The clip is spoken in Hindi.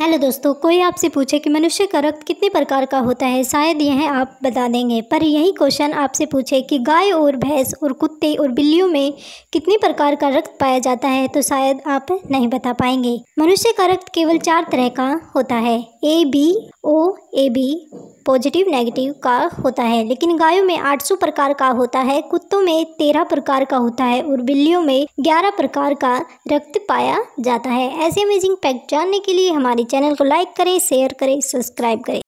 हेलो दोस्तों कोई आपसे पूछे कि मनुष्य का रक्त कितने प्रकार का होता है शायद यह आप बता देंगे पर यही क्वेश्चन आपसे पूछे कि गाय और भैंस और कुत्ते और बिल्लियों में कितने प्रकार का रक्त पाया जाता है तो शायद आप नहीं बता पाएंगे मनुष्य का रक्त केवल चार तरह का होता है A B O A B positive negative का होता है लेकिन गायों में 800 प्रकार का होता है कुत्तों में 13 प्रकार का होता है और बिल्लियों में 11 प्रकार का रक्त पाया जाता है ऐसे अमेजिंग फैक्ट जानने के लिए हमारे चैनल को लाइक करें शेयर करें सब्सक्राइब करें